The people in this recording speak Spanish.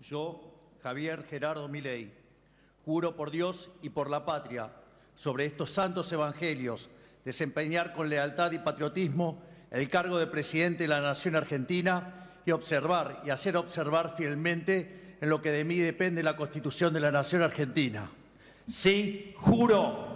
Yo, Javier Gerardo Milei, juro por Dios y por la patria, sobre estos santos evangelios, desempeñar con lealtad y patriotismo el cargo de presidente de la Nación Argentina y observar y hacer observar fielmente en lo que de mí depende la Constitución de la Nación Argentina. Sí, juro.